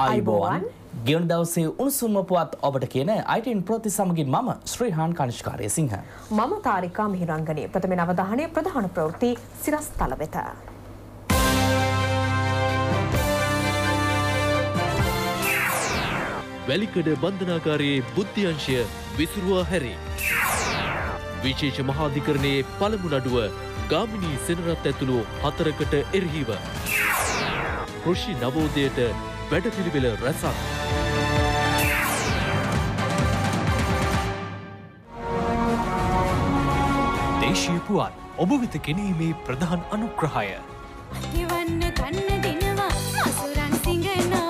අයිබෝවන් ගෙවුණ දවසේ උණුසුම්ම පුවත් ඔබට කියන අයිටන් ප්‍රති සමගින් මම ශ්‍රීහාන් කනිෂ්කාරය සිංහ. මම තාරිකා මිහිරංගනී ප්‍රථම නවධානය ප්‍රධාන ප්‍රවෘති සිරස් තල වෙත. වැලිකඩ බන්ධනාකාරයේ බුද්ධියංශය විසුරුවා හැරේ. විශේෂ මහාධිකරණයේ පළමු නඩුව ගාමිණී සෙනරත් ඇතුළු හතරකට එරහිව. කෘෂි නවෝදයට වැඩපිළිවෙල රැසක්. දේශීය පුවත් ඔබ වෙත ගෙනීමේ ප්‍රධාන අනුග්‍රහය. අතිවන්න ගන්න දෙනවා මසුරන් සිංගනමය.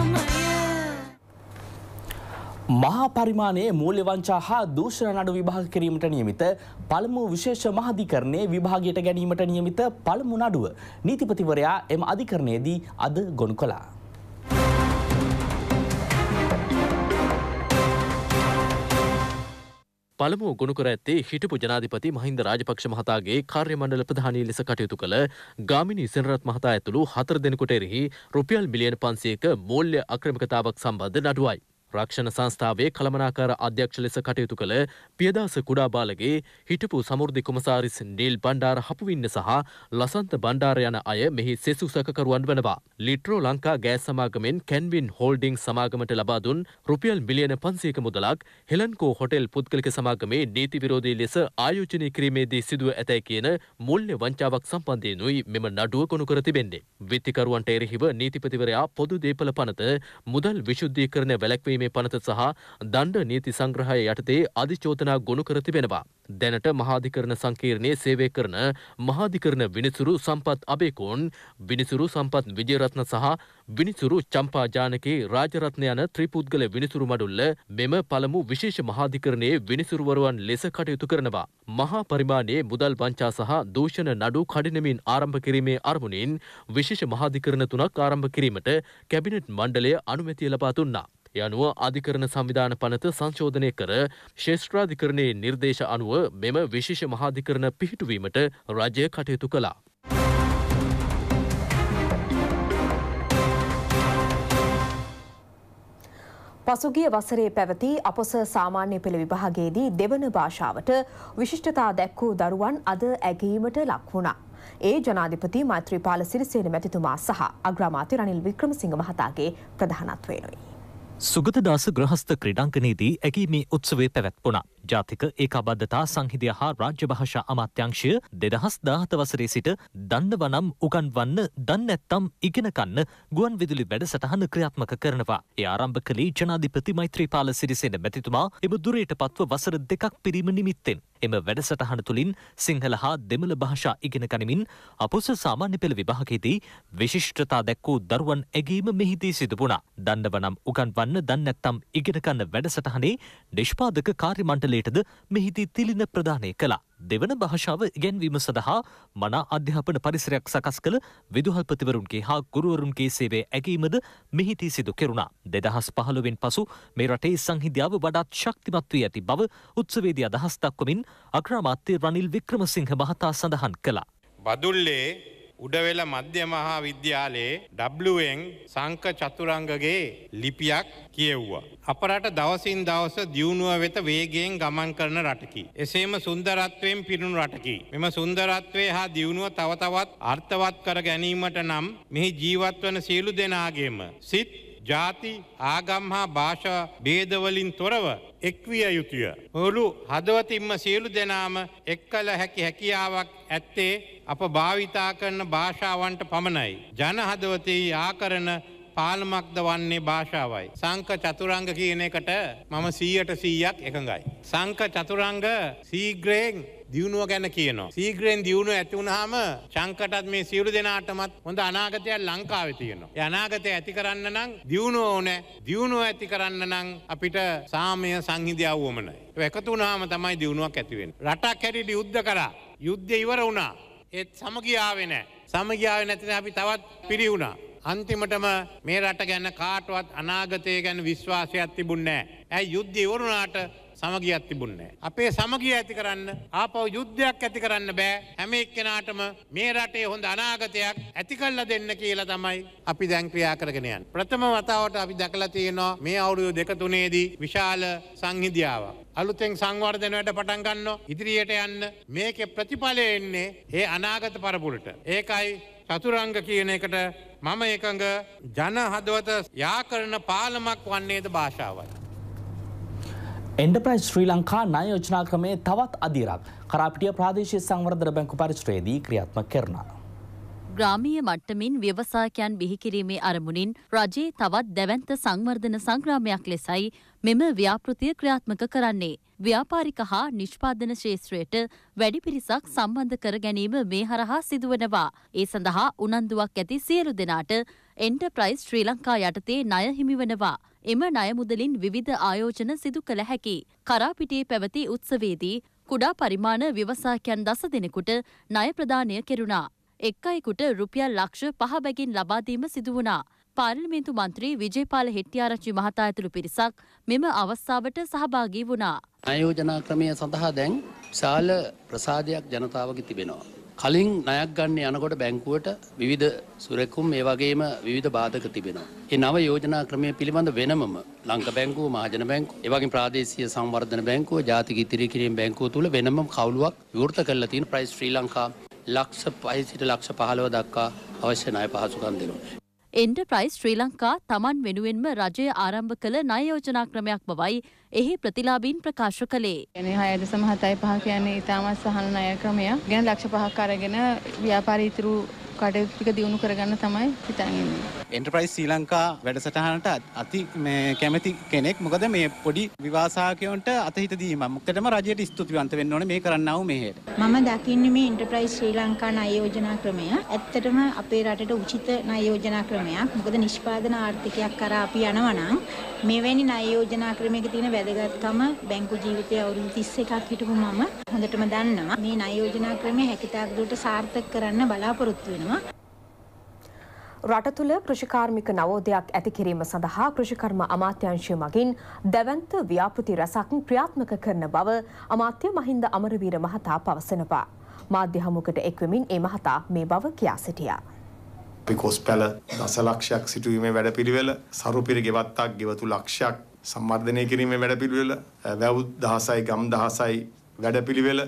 මහා පරිමාණයේ මූල්‍ය වංචා හා දූෂණ නඩු විභාග කිරීමට නියමිත පළමු විශේෂ මහාධිකරණයේ විභාගයට ගැනීමට නියමිත පළමු නඩුව නීතිපතිවරයා එම අධිකරණයේදී අද ගොනු කළා. පළමුව ගොුණු කර ඇත්තේ හිටපු ජනාධිපති මහින්ද රාජපක්ෂ මහතාගේ කාර්යමණ්ඩල ප්‍රධානී ලෙස කටයුතු කළ ගාමිණී සෙනරත් මහතා ඇතුළු හතර දෙනෙකුට එරෙහි රුපියල් මිලියන පන්සයක මෝල්්‍ය අක්‍රමිකතාවක් සම්බන්ධ නඩුවයි. රක්ෂණ සංස්ථාවේ කළමනාකාර අධ්‍යක්ෂ ලෙස කටයුතු කළ පියදාස කුඩාබාලගේ හිටපු සමෘද්ධි කොමසාරිස් නිල් බණ්ඩාර හපුවින්න සහ ලසන්ත බණ්ඩාර යන අය මෙහි සෙසු සැකකරුවන් වනවා. ලිට්‍රෝ ලංකා ගෑස් සමාගමෙන් කැන්වින් හෝල්ඩිං සමාගමට ලබා දුන් රුපියල් මිලියන පන්සියක මුදලක් හෙලන්කෝ හොටෙල් පුද්ගලික සමාගමේ නීති විරෝධී ලෙස ආයෝජනය කිරීමේදී සිදුව ඇතැයි කියන මුල්්‍ය වංචාවක් සම්බන්ධයනුයි මෙම නඩුව කොනු කර තිබෙන්නේ. විත්තිකරුවන්ට එරෙහිව නීතිපතිවරයා පොදු දේපල පනත මුදල් විශුද්ධීකරණ වැලැක්වීම ගැනීමේ පනත සහ දණ්ඩ නීති සංග්‍රහය යටතේ අධිචෝදනා ගොුණු කර තිබෙනවා. දැනට මහාධිකරණ සංකීර්ණයේ සේවය කරන මහාධිකරණ විනිසුරු සම්පත් අබේකෝන් විනිසුරු සම්පත් විජයරත්න සහ විනිසුරු චම්පා ජානකේ රාජරත්න යන ත්‍රිපුද්ගල විනිසුරු මඩුල්ල මෙම පළමු විශේෂ මහාධිකරණයේ විනිසුරුවරුවන් ලෙස කටයුතු කරනවා. මහා පරිමාණයේ මුදල් වංචා සහ දූෂණ නඩු කඩිනමින් ආරම්භ කිරීමේ අරමුණින් විශේෂ මහාධිකරණ තුනක් ආරම්භ කිරීමට කැබිනට් මණ්ඩලය අනුමැතිය ලබා දුන්නා. ඒ අනුව අධිකරණ සංවිධාන පනත සංශෝධනය කර ශේෂ්ත්‍රාධිකරණයේ නිර්දේශ අනුව මෙම විශේෂ මහාධිකරණ පිහිටුවීමට රජය කටයුතු කළා. පසුගිය වසරේ පැවති අපොස සාමාන්‍ය පෙළ විභාගයේදී දෙවන භාෂාවට විශිෂ්ටතා දැක්වූ දරුවන් අද ඇගීමට ලක් වුණා. ඒ ජනාධිපති මෛත්‍රීපාල සිරිසේන මැතිතුමා සහ අග්‍රාමාත්‍ය රනිල් වික්‍රමසිංහ මහතාගේ ප්‍රධානත්වයෙනුයි. සුගතදාස ග්‍රහස්ථ ක්‍රඩංකනයේදී ඇගේ මේ උත්සවේ පැවැත්වුණා. ජාතික ඒ අබද්ධතා සංහිදය හා රාජ්‍ය භාෂා අමාත්‍යංශය දෙදහස් දාහත වසරේ සිට දන්න වනම් උකන්වන්න දන්න ඇත්තම් ඉගෙනකන්න ගුවන් විදුලි වැඩසටහන ක්‍රියාත්මක කරනවා. ඒ ආරම්භ කළේ ජනාධිපති මෛත්‍රීපාල සිරිසෙන මැතිතුමා එම දුරයට පත්ව වසර දෙකක් පිරීම නිමිත්තෙන්. එම වැඩසටහන තුළින් සිංහල හා දෙමළ භාෂා ඉගෙන ගනිමින් අපොස සාමාන්‍ය පෙළ විභාගයේදී විශිෂ්ටතා දැක්වූ දරුවන් ඇගීම මෙහිදී සිදුපුණා. දන්නවනම් උගන්වන්න දන්නැත්තම් ඉගෙනගන්න වැඩසටහනේ නිෂ්පාදක කාර්ය මණ්ඩලය ස්වභාවයටද මෙහිදී තිලින ප්‍රදානය කළා. දෙවන භාෂාව ඉගැන්වීම සඳහා මනා අධ්‍යාපන පරිසරයක් සකස් කළ විදුහල්පතිවරුන්ගේ හා ගුරුවරුන්ගේ සේවය ඇගීමද මෙහිදී සිදු කෙරුණා. දෙදහස් පහළොවෙන් පසු මේ රටේ සංහිධ්‍යාව වඩාත් ශක්තිමත් වී ඇති බව උත්සවේදී අදහස් දක්වමින් අග්‍රාමාත්‍ය රනිල් වික්‍රමසිංහ මහතා සඳහන් කළා. බදුල්ලේ උඩවෙල මධ්‍ය මහා විද්‍යාලයේ ඩබ්ලුවෙන් සංක චතුරංගගේ ලිපියක් කියව්වා. අප රට දවසින් දවස දියුණුව වෙත වේගයෙන් ගමන් කරන රටකි. එසේම සුන්දරත්වයෙන් පිරුණු රටකි. මෙම සුන්දරත්වය හා දියුණුව තව තවත් අර්ථවත් කර ගැනීමට නම් මෙහි ජීවත්වන සියලු දෙනාගේම සිත් ජාති ආගම් හා භාෂා බේදවලින් තොරව එක්විය යුතුය. හොළු හදවතින්ම සියලු දෙනාම එක් කළ හැකි හැකියාවක් ඇත්තේ අප භාවිතා කරන භාෂාවන්ට පමණයි. ජනහදවතී ආකරන පාලමක්ද වන්නේ භාෂාවයි. සංක චතුරංග කියන එකට මම සීයට සීයක් එකඟයි. සංක චතුරංග සීග්‍රයෙන් දියුණුව ගැන කියනවා. සීග්‍රයෙන් දියුණුව ඇති වුණාම චංකටත් මේ සියලු දෙනාටමත් හොඳ අනාගතයක් ලංකාවේ තියෙනවා. ඒ අනාගතය ඇති කරන්න නම් දියුණුව ඕනේ. දියුණුව ඇති කරන්න නම් අපිට සාමය සංහිඳියාව වමනයි. ඒක එකතු වුණාම තමයි දියුණුවක් ඇති වෙන්නේ. රටක් හැටියට යුද්ධ කරා. යුද්ධය ඉවර වුණා. ඒත් සමගියාව නෑ. සමගියාව නැතින අපි තවත් පිරිවුණා. අන්තිමටම මේ රට ගැන කාටවත් අනාගතය ගැන විශ්වාසයක් තිබුන්නේ නෑ. ඇයි යුද්ධ ඉවරුණාට සමගියත් තිබුන්නේ. අපේ සමගිය ඇති කරන්න ආපව යුද්ධයක් ඇති කරන්න බෑ හැම එක්කෙනාටම මේ රටේ හොඳ අනාගතයක් ඇති කල්ල දෙන්න කියලා තමයි අපි දැංක්‍රියා කරගෙනයන්. ප්‍රථම වතාවට අපි දැකලා තියෙනවා මේ අවුරුදු දෙක තුනේදී විශාල සංහිදියාවක්. අලුතෙන් සංවර්ධනයට පටන් ගන්න ඉදිරියට යන්න මේකේ ප්‍රතිඵලය එන්නේ ඒ අනාගත පරපුරට. ඒකයි චතුරංග කියන එකට මම එකඟ ජන හදවත යාකරන පාලමක් වන්නේද භාෂාවයි. එන්ඩප්‍රයිස් ශ්‍රී ලංකා නයෝජනා ක්‍රමේ තවත් අධීරක් කරාපිටිය ප්‍රාදේශය සංවර්ධන බැංකු පරිශ්‍රයේදී ක්‍රියාත්ම කරන. ග්‍රාමීය මට්ටමින් ව්‍යවසායකයන් බිහිකිරීමේ අරමුණින් රජයේ තවත් දැවන්ත සංවර්ධන සංග්‍රාමයක් ලෙසයි මෙම ව්‍යාපෘතිය ක්‍රියාත්මක කරන්නේ. ව්‍යාපාරික හා නිෂ්පාදන ශේත්‍රයට වැඩි පිරිසක් සම්බන්ධ කර ගැනීම මේ හරහා සිදුවනවා. ඒ සඳහා උනන්දුවක් ඇති සියලු දෙනාට එන්ටර්ප්‍රයිස් ශ්‍රී ලංකා යටතේ ණය හිමිවනවා. එම ණය මුදලින් විවිධ ආයෝජන සිදු කළ හැකි. කරාපිටියේ පැවති උත්සවයේදී කුඩා පරිමාණ ව්‍යවසායකයන් දස දෙනෙකුට ණය ප්‍රදානය කෙරුණා. එක් අයෙකුට රුපියල් ලක්ෂ පහ බැගින් ලබා දීම සිදු වුණා. පාර්ලිමේන්තු මන්ත්‍රී විජේපාල හෙට්ටිආරච්චි මහතා ඇතුළු පිරිසක් මෙම අවස්ථාවට සහභාගී වුණා. ආයෝජනා ක්‍රමය සඳහා දැන් විශාල ප්‍රසාදයක් ජනතාවගේ තිබෙනවා. කලින් ණයක් ගන්න යනකොට බැංකුවට විවිධ සුරැකුම් ඒ වගේම විවිධ බාධක තිබෙනවා. ඒ නව යෝජනා ක්‍රමය පිළිබඳ වෙනමම ලංක බැංකුව, මහජන බැංකුව, ඒ වගේම ප්‍රාදේශීය සංවර්ධන බැංකුව, ජාතික ඉතිරි කිරීම බැංකුව තුල වෙනම කවුළුවක් විවෘත කරලා තියෙන ප්‍රයිස් ශ්‍රී ලංකා ලක්ෂ 5 සිට ලක්ෂ 15 දක්වා අවශ්‍ය ණය පහසුකම් දෙනවා. එන්ටර්ප්‍රයිස් ශ්‍රී ලංකා තමන් වෙනුවෙන්ම රජය ආරම්භ කළ ණය යෝජනා ක්‍රමයක් බවයි එහි ප්‍රතිලාභීන් ප්‍රකාශ කළේ. يعني 6 දශම 7 5 කියන්නේ ඉතාමත් සහන ණය ක්‍රමයක්. ගැන ලක්ෂ 5ක් අරගෙන ව්‍යාපාරී ඉතුරු කටයුතු ටික දියුණු කරගන්න තමයි හිතන් ඉන්නේ. එන්ටර්ප්‍රයිස් ශ්‍රී ලංකා වැඩසටහනට අති මේ කැමති කෙනෙක්. මොකද මේ පොඩි විවාසාකයන්ට අතහිත දීම. මුක්කටම රජයට ස්තුතිවන්ත වෙන්න ඕනේ මේ කරන්නව මෙහෙට. මම දකින්නේ මේ එන්ටර්ප්‍රයිස් ශ්‍රී ලංකා ණය යෝජනා ක්‍රමය ඇත්තටම අපේ රටට උචිත ණය යෝජනා ක්‍රමයක්. මොකද නිෂ්පාදන ආර්ථිකයක් කරා අපි යනවා නම් මෙවැනි ණය යෝජනා ක්‍රමයක තියෙන වැදගත්කම බැංකු ජීවිතයේ අවුරුදු 31ක් හිටපු මම හොඳටම දන්නවා. මේ ණය යෝජනා ක්‍රමය හැකිතාක් දුරට සාර්ථක කරන්න බලාපොරොත්තු වෙනවා. තියෙනවා. රට තුළ කෘෂිකාර්මික නවෝදයක් ඇති කිරීම සඳහා කෘෂිකර්ම අමාත්‍යංශය මගින් දැවන්ත ව්‍යාපෘති රැසක් ක්‍රියාත්මක කරන බව අමාත්‍ය මහින්ද අමරවීර මහතා පවසනවා. මාධ්‍ය හමුකට එක්වමින් ඒ මහතා මේ බව කියා සිටියා. කොස් පැල දසලක්ෂයක් සිටුවීමේ වැඩපිළිවෙල සරුපිරි ගෙවත්තක් ගෙවතු ලක්ෂයක් සම්වර්ධනය කිරීමේ වැඩපිළිවෙල වැව් දහසයි ගම් දහසයි වැඩපිළිවෙල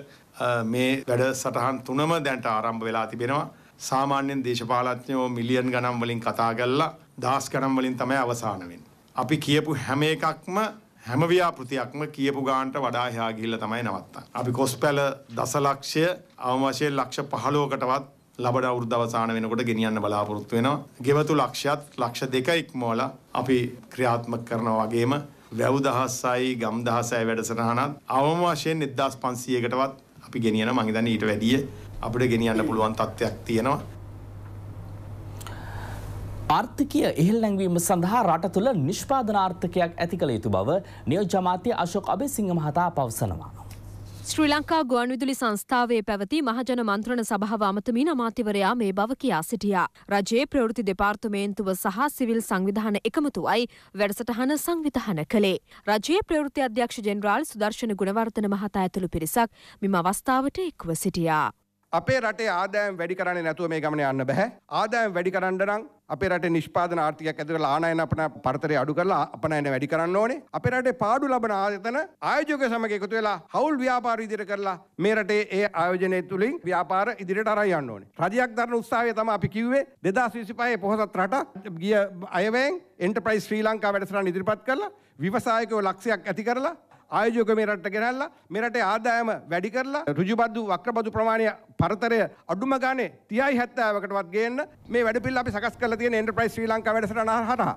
මේ වැඩ සටහන් තුනම දැන්ට ආරම්භ වෙලා තිබෙනවා සාමාන්‍යයෙන් දේශපාලඥයෝ මිලියන් ගණන් වලින් කතා කරලා දහස් ගණන් වලින් තමයි අවසාන වෙන්නේ. අපි කියපු හැම එකක්ම හැම ව්‍යාපෘතියක්ම කියපු ගාන්ට වඩා එහා ගිහිල්ලා තමයි නවත්තන්නේ. අපි කොස්පැල දසලක්ෂය අවම වශයෙන් ලක්ෂ 15කටවත් ලබන අවුරුද්ද අවසාන වෙනකොට ගෙනියන්න බලාපොරොත්තු වෙනවා. ගෙවතු ලක්ෂයත් ලක්ෂ දෙක ඉක්මවලා අපි ක්‍රියාත්මක කරනවා වගේම වැව් දහසයි ගම් දහසයි වැඩසටහනත් අවම වශයෙන් 1500කටවත් අපි ගෙනියන මං හිතන්නේ ඊට වැඩිය අපිට ගෙනියන්න පුළුවන් තත්ත්වයක් තියෙනවා. ආර්ථිකය ඉහල් නැංවීම සඳහා රට තුළ නිෂ්පාදනාර්ථකයක් ඇති කළ යුතු බව නියෝජමාත්‍ය අශෝක් අබේසිංහ මහතා පවසනවා. ශ්‍රී ලංකා ගුවන්විදුලි සංස්ථාවේ පැවති මහජන මන්ත්‍රණ සභාව අමතමින් අමාත්‍යවරයා මේ බව කියා සිටියා. රජයේ ප්‍රවෘත්ති දෙපාර්තමේන්තුව සහ සිවිල් සංවිධාන එකමුතුවයි වැඩසටහන සංවිධාන කළේ. රජයේ ප්‍රවෘත්ති අධ්‍යක්ෂ ජෙනරාල් සුදර්ශන ගුණවර්ධන මහතා ඇතුළු පිරිසක් මෙම අවස්ථාවට එක්ව සිටියා. අපේ රටේ ආදායම් වැඩි කරන්නේ නැතුව මේ ගමන යන්න බෑ. ආදායම් වැඩි කරන්න නම් අපේ රටේ නිෂ්පාදන ආර්ථිකයක් ඇතුළේ ආනයන අපන පරතරය අඩු කරලා අපනයන වැඩි කරන්න ඕනේ. අපේ රටේ පාඩු ලබන ආයතන ආයෝජක සමග එකතු වෙලා හවුල් ව්‍යාපාර ඉදිරියට කරලා මේ රටේ ඒ ආයෝජනය තුලින් ව්‍යාපාර ඉදිරියට අරන් යන්න ඕනේ. රජයක් දරන උත්සාහය තමයි අපි කිව්වේ 2025 පොහොසත් රටක් ගිය අයවැයෙන් එන්ටර්ප්‍රයිස් ශ්‍රී ලංකා වැඩසටහන ඉදිරිපත් කරලා ව්‍යවසායකයෝ ලක්ෂයක් ඇති කරලා ආයෝජක මේ රට ගෙනල්ලා මේ රටේ ආදායම වැඩි කරලා ඍජුබද්දු වක්‍රබදු ප්‍රමාණය පරතරය අඩුම ගානේ 30යි 70කටවත් ගේන්න මේ වැඩපිළිවෙල අපි සකස් කරලා තියෙන එන්ටර්ප්‍රයිස් ශ්‍රී ලංකා වැඩසටහන හරහා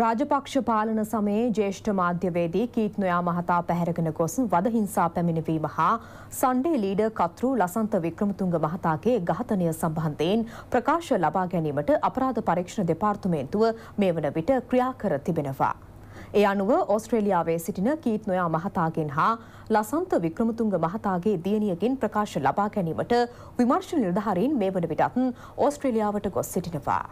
රාජපක්ෂ පාලන සමයේ ජේෂ්ඨ මාධ්‍යවේදී කීට් නොයා මහතා පැහැරගෙන ගොස් වද හිංසා පැමිණවීම හා සන්ඩේ ලීඩර් කතරු ලසන්ත වික්‍රමතුංග මහතාගේ ඝාතනය සම්බන්ධයෙන් ප්‍රකාශ ලබා ගැනීමට අපරාධ පරීක්ෂණ දෙපාර්තමේන්තුව මේ වන විට ක්‍රියා කර තිබෙනවා. ඒ අනුව ඕස්ට්‍රේලියාවේ සිටින කීත් නොයා මහතාගෙන් හා ලසන්ත වික්‍රමතුංග මහතාගේ දියණියකින් ප්‍රකාශ ලබා ගැනීමට විමර්ශන නිලධාරීන් මේ වන විටත් ඕස්ට්‍රේලියාවට ගොස් සිටිනවා.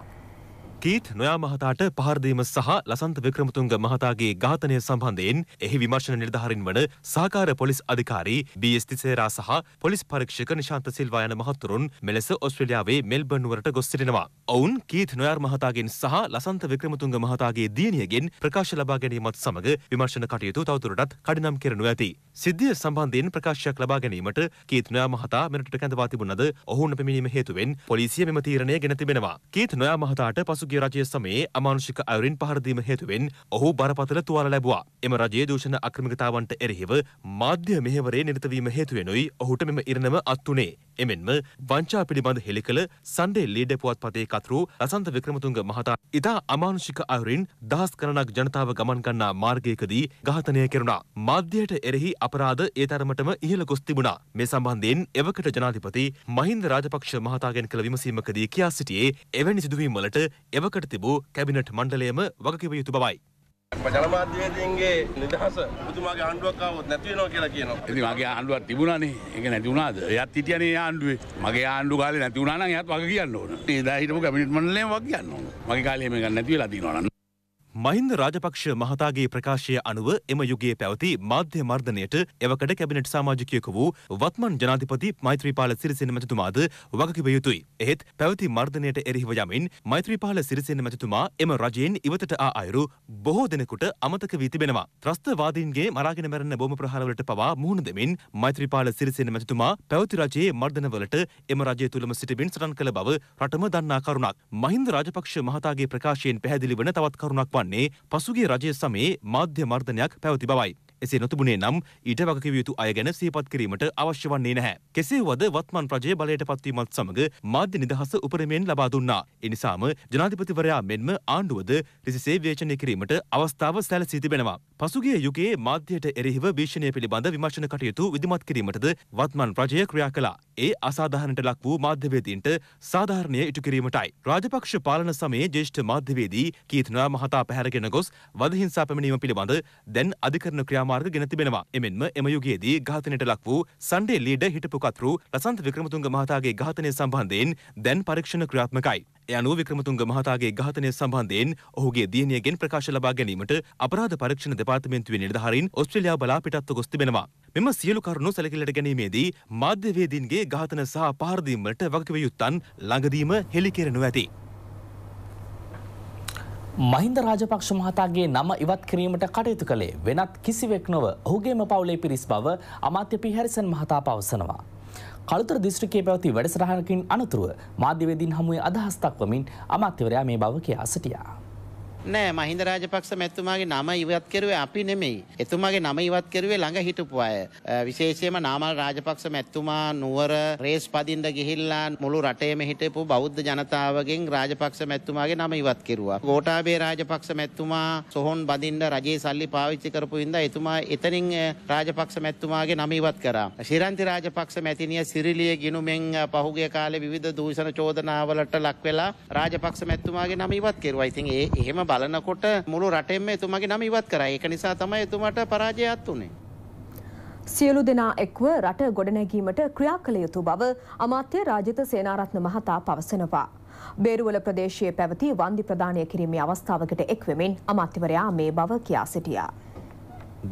කීට් නොයා මහතාට පහරදීම සහ ලසන්ත වික්‍රමතුන්ග මහතාගේ ඝාතනය සම්බන්ධයෙන් එහි විමර්ශන නිර්ධාරින් වන සාකාර පොලිස් අධිකාරී බීස් තිසේරා සහ පොලිස් පරීක්ෂක නිශාන්ත සිල්වා යන මහතුරුන් මෙලෙස ඔස්ට්‍රේලියාවේ මෙල්බන් නුවරට ගොස් සිටිනවා. ඔවුන් කීත් නොයාර් මහතාගෙන් සහ ලසන්ත වික්‍රමතුංග මහතාගේ දියණියගෙන් ප්‍රකාශ ලබා ගැනීමත් සමග විමර්ශන කටයුතු තවදුරටත් කඩිනම් කරනු ඇති. සිද්ධිය සම්බන්ධයෙන් ප්‍රකාශයක් ලබා ගැනීමට කීත් නොයා මහතා මෙරටට කැඳවා තිබුණද ඔවුන් පැමිණීම හේතුවෙන් පොලිසිය මෙම තීරණය ගෙන තිබෙනවා. කීත් නොයා මහතාට පසු පසුගිය රජය සමයේ අමානුෂික අයුරින් පහරදීම හේතුවෙන් ඔහු බරපතල තුවාල ලැබුවා. එම රජයේ දූෂණ අක්‍රමිකතාවන්ට එරෙහිව මාධ්‍ය මෙහෙවරේ නිරතවීම හේතුවෙනුයි ඔහුට මෙම ඉරණම අත් වුණේ. එමෙන්ම වංචා පිළිබඳ හෙළි කළ සන්ඩේ ලීඩ පුවත්පතේ කතුරු රසන්ත වික්‍රමතුංග මහතා ඉතා අමානුෂික අයුරින් දහස් ගණනක් ජනතාව ගමන් ගන්නා මාර්ගයකදී ඝාතනය කෙරුණා. මාධ්‍යයට එරෙහි අපරාධ ඒ තරමටම ඉහළ ගොස් තිබුණා. මේ සම්බන්ධයෙන් එවකට ජනාධිපති මහින්ද රාජපක්ෂ මහතාගෙන් කළ විමසීමකදී කියා සිටියේ එවැනි සිදුවීම් වලට එවකට තිබූ කැබිනට් මණ්ඩලයම වගකිව යුතු බවයි. ජනමාධ්‍යවේදීන්ගේ නිදහස මුතුමාගේ ආණ්ඩුවක් ආවොත් නැති වෙනවා කියලා කියනවා. ඉතින් මගේ ආණ්ඩුවක් තිබුණානේ. ඒක නැති වුණාද? එයාත් හිටියානේ ආණ්ඩුවේ. මගේ ආණ්ඩු කාලේ නැති වුණා නම් එයාත් වග කියන්න ඕන. එදා හිටපු කැබිනට් මණ්ඩලයම වග කියන්න ඕන. මගේ කාලේ මේක නැති වෙලා තියෙනවා නම් මහින්ද රාජපක්ෂ මහතාගේ ප්‍රකාශය අනුව එම යුගයේ පැවති මාධ්‍ය මර්ධනයට එවකඩ කැබිනට් සමාජිකයෙකු වූ වත්මන් ජනාධිපති මෛත්‍රීපාල සිරිසෙන මැතිතුමාද වගකිව යුතුයි. එහෙත් පැවති මර්ධනයට එරෙහිව යමින් මෛත්‍රීපාල සිරිසෙන මැතිතුමා එම රජයෙන් ඉවතට ආ අයුරු බොහෝ දෙනෙකුට අමතක වී තිබෙනවා. ත්‍රස්තවාදීන්ගේ මරාගෙන මැරෙන බෝම ප්‍රහාරවලට පවා මුහුණ දෙමින් මෛත්‍රීපාල සිරිසෙන මැතිතුමා පැවති රජයේ මර්ධනවලට එම රජය තුළම සිටමින් සටන් කළ බව රටම දන්නා කරුණක්. මහින්ද රාජපක්ෂ මහතාගේ ප්‍රකාශයෙන් පැහැදිලි වන තවත් කරුණක් වන්. වන්නේ පසුගිය රජය සමයේ මාධ්‍ය මර්ධනයක් පැවති බවයි. එසේ නොතිබුණේ නම් ඊට වගකිව යුතු අය ගැන සිහිපත් කිරීමට අවශ්‍ය වන්නේ නැහැ. කෙසේ වුවද වත්මන් ප්‍රජය බලයට පත්වීමත් සමග මාධ්‍ය නිදහස උපරිමයෙන් ලබා දුන්නා. එනිසාම ජනාධිපතිවරයා මෙන්ම ආණ්ඩුවද රිසිසේ විවේචනය කිරීමට අවස්ථාව සැලසී තිබෙනවා. පසුගිය යුගයේ මාධ්‍යයට එරෙහිව භීෂණය පිළිබඳ විමර්ශන කටයුතු විධිමත් කිරීමටද වත්මන් ප්‍රජය ක්‍රියා කළා. ඒ අසාධාරණට ලක් වූ මාධ්‍යවේදීන්ට සාධාරණය ඉටු කිරීමටයි. රාජපක්ෂ පාලන සමයේ ජේෂ්ඨ මාධ්‍යවේදී කීර්තිනා මහතා පැහැරගෙන ගොස් වදහිංසා පැමිණීම පිළිබඳ දැන් අධිකරණ ක්‍රියා ක්‍රියාමාර්ග ගෙන තිබෙනවා. එමෙන්ම එම යුගයේදී ඝාතනයට ලක් වූ සන්ඩේ ලීඩ හිටපු කතුරු ලසන්ත වික්‍රමතුංග මහතාගේ ඝාතනය සම්බන්ධයෙන් දැන් පරීක්ෂණ ක්‍රියාත්මකයි. ඒ අනුව වික්‍රමතුංග මහතාගේ ඝාතනය සම්බන්ධයෙන් ඔහුගේ දියණියගෙන් ප්‍රකාශ ලබා ගැනීමට අපරාධ පරීක්ෂණ දෙපාර්තමේන්තුවේ නිලධාරීන් ඕස්ට්‍රේලියාව බලා පිටත්ව ගොස් තිබෙනවා. මෙම සියලු කරුණු සැලකිල්ලට ගැනීමේදී මාධ්‍යවේදීන්ගේ ඝාතන සහ පහරදීමට වගකිව යුත්තන් ළඟදීම හෙළි කෙරෙනු ඇති. මහින්ද රාජපක්ෂ මහතාගේ නම ඉවත් කිරීමට කටයුතු කළේ වෙනත් කිසිවෙක් නොව ඔහුගේම පවුලේ පිරිස් බව අමාත්‍ය පි හැරිසන් මහතා පවසනවා. කළුතර දිස්ත්‍රික්කයේ පැවති වැඩසටහනකින් අනතුරුව මාධ්‍යවේදීන් හමුවේ අදහස් දක්වමින් අමාත්‍යවරයා මේ බව කියා සිටියා. නෑ මහින්ද රාජපක්ෂ මැතිතුමාගේ නම ඉවත් කරුවේ අපි නෙමෙයි. එතුමාගේ නම ඉවත් කරුවේ ළඟ හිටපු අය. විශේෂයෙන්ම නාමල් රාජපක්ෂ මැතිතුමා නුවර රේස් පදින්න ගිහිල්ලා මුළු රටේම හිටපු බෞද්ධ ජනතාවගෙන් රාජපක්ෂ මැතිතුමාගේ නම ඉවත් කෙරුවා. ගෝඨාභය රාජපක්ෂ මැතිතුමා සොහොන් බදින්න රජයේ සල්ලි පාවිච්චි කරපු හින්දා එතුමා එතනින් රාජපක්ෂ මැතිතුමාගේ නම ඉවත් කරා. ශිරන්ති රාජපක්ෂ මැතිණිය සිරිලිය ගිනුමෙන් පහුගිය කාලේ විවිධ දූෂණ චෝදනාවලට ලක් වෙලා රාජපක්ෂ මැතිතුමාගේ නම ඉවත් කෙරුවා. ඉතින් ඒ එහෙම බලනකොට මුළු රටෙන්ම එතුමගේ නම ඉවත් කරා. ඒක නිසා තමයි එතුමාට පරාජයත් උනේ. සියලු දෙනා එක්ව රට ගොඩනැගීමට ක්‍රියා කළ යුතු බව අමාත්‍ය රාජිත සේනාරත්න මහතා පවසනවා. බේරුවල ප්‍රදේශයේ පැවති වන්දි ප්‍රදානය කිරීමේ අවස්ථාවකට එක්වෙමින් අමාත්‍යවරයා මේ බව කියා සිටියා.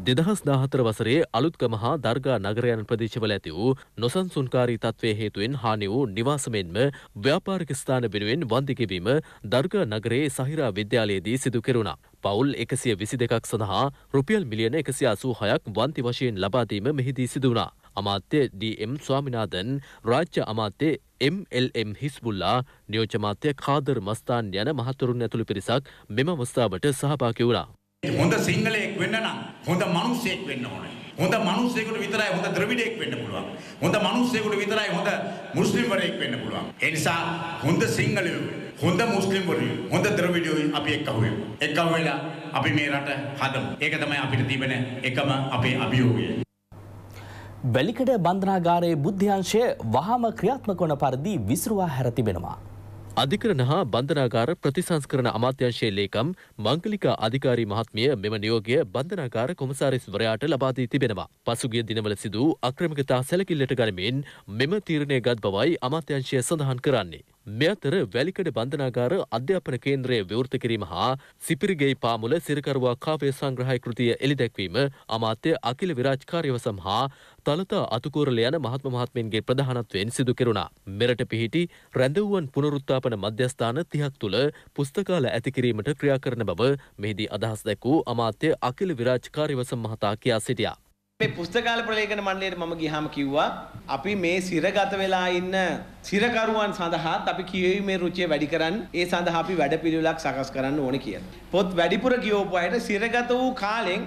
දෙදහස් දාහතර වසරේ අලුත්කම හා දර්ගා නගරයන් ප්‍රදේශවල ඇති වූ නොසන්සුන්කාරී තත්ත්වය හේතුවෙන් හානි වූ නිවාසමෙන්ම ව්‍යාපාරික ස්ථාන වෙනුවෙන් වන්දිකිවීම දර්ගා නගරයේ සහිරා විද්‍යාලයේදී සිදු කෙරුණා. පවුල් එකසිය විසි දෙකක් සඳහා රුපියල් මිලියන එකසි අසූ හයක් වන්ති වශයෙන් ලබාදීම මෙහිදී සිදු වුණා. අමාත්‍ය ඩම් ස්වාමිනාදන් රාජ්‍ය අමාත්‍ය MLM හිස්බුල්ලා නියෝජමාත්‍ය කාදර් මස්ථාන් යන මහතුරුන් ඇතුළු පිරිසක් මෙම අවස්ථාවට සහභාගි වුණා. හොඳ සිංහලයෙක් වෙන්න නම් හොඳ මිනිසෙක් වෙන්න ඕනේ. හොඳ මිනිස්සෙකුට විතරයි හොඳ ද්‍රවිඩයෙක් වෙන්න පුළුවන්. හොඳ මිනිස්සෙකුට විතරයි හොඳ මුස්ලිම්වරයෙක් වෙන්න පුළුවන්. ඒ නිසා හොඳ සිංහලයෝ, හොඳ මුස්ලිම්වරයෝ, හොඳ ද්‍රවිඩයෝ අපි එක්කහු වෙමු. එක්කහු වෙලා අපි මේ රට හදමු. ඒක තමයි අපිට තිබෙන එකම අපේ අභියෝගය. වැලිකඩ බන්ධනාගාරයේ බුද්ධ්‍යංශය වහාම ක්‍රියාත්මක වන පරිදි විසිරුවා හැර තිබෙනවා. අධිකරණ හා බන්ධනාගාර ප්‍රතිසංස්කරණ අමාත්‍යංශයේ ලේකම් මංගලිකා අධිකාරී මහත්මිය මෙම නියෝගය බන්ධනාගාර කොමසාරිස්වරයාට ලබා දී තිබෙනවා. පසුගිය දිනවල සිදු අක්‍රමිකතා සැලකිල්ලට ගනිමින් මෙම තීරණය ගත් බවයි අමාත්‍යංශය සඳහන් කරන්නේ. මේ අතර වැලිකඩ බන්ධනාගාර අධ්‍යාපන කේන්ද්‍රය විවෘත කිරීම හා සිපිරිගෙයි පාමුල සිරකරුවා කාව්‍ය සංග්‍රහය කෘතිය එළිදැක්වීම අමාත්‍ය අකිල විරාජ් කාර්යවසම් හා තලතා අතුකූරල යන මහත්ම මහත්මයන්ගේ ප්‍රධානත්වයෙන් සිදු කෙරුණා. මෙරට පිහිටි රැඳවුවන් පුනරුත්ථාපන මධ්‍යස්ථාන තිහක් තුළ පුස්තකාල ඇතිකිරීමට ක්‍රියා කරන බව මෙහිදී අදහස් දැක් වූ අමාත්‍ය අකිල විරාජ් කාර්යවසම් මහතා කියා සිටියා. මේ පුස්තකාල ප්‍රලේඛන මණ්ඩලයට මම ගියාම කිව්වා අපි මේ සිරගත වෙලා ඉන්න සිරකරුවන් සඳහාත් අපි කියවීමේ රුචිය වැඩි කරන්න ඒ සඳහා අපි වැඩපිළිවෙලක් සකස් කරන්න ඕනේ කියලා. පොත් වැඩිපුර කියවපු අයට සිරගත වූ කාලෙන්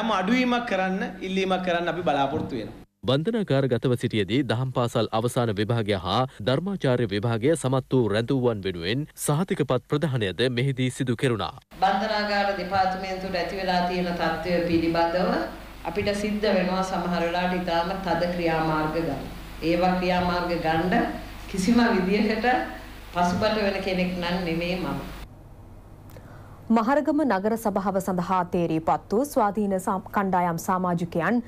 යම් අඩුවීමක් කරන්න ඉල්ලීමක් කරන්න අපි බලාපොරොත්තු වෙනවා. බන්ධනාකාරගතව සිටියදී දහම් පාසල් අවසාන විභාගය හා ධර්මාචාර්ය විභාගය සමත් වූ රැඳවුවන් වෙනුවෙන් සහතිකපත් ප්‍රධානයද මෙහිදී සිදු කෙරුණා. බන්ධනාගාර දෙපාර්තමේන්තුවට ඇති වෙලා තියෙන තත්ත්වය පිළිබඳව අපිට සිද්ධ වෙනවා සමහර වෙලාවට ඊටාම තද ක්‍රියාමාර්ග ගන්න. ඒවා ක්‍රියාමාර්ග ගන්න කිසිම විදියකට පසුබට වෙන කෙනෙක් නන් නෙමෙයි මම. මහරගම නගර සභාව සඳහා තේරීපත් වූ ස්වාධීන කණ්ඩායම් සමාජිකයන්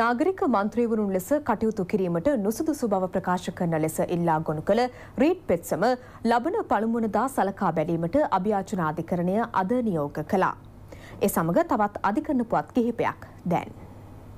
නාගරික මන්ත්‍රීවරුන් ලෙස කටයුතු කිරීමට නුසුදුසු බව ප්‍රකාශ කරන ලෙස ඉල්ලා ගොනු කළ රීඩ් පෙත්සම ලබන පළමුුණදා සලකා බැලීමට අභ්‍යාචනාධිකරණය අද නියෝග කළා. එ සමඟ තවත් අධිකරණ පුවත් කිහිපයක් දැන්.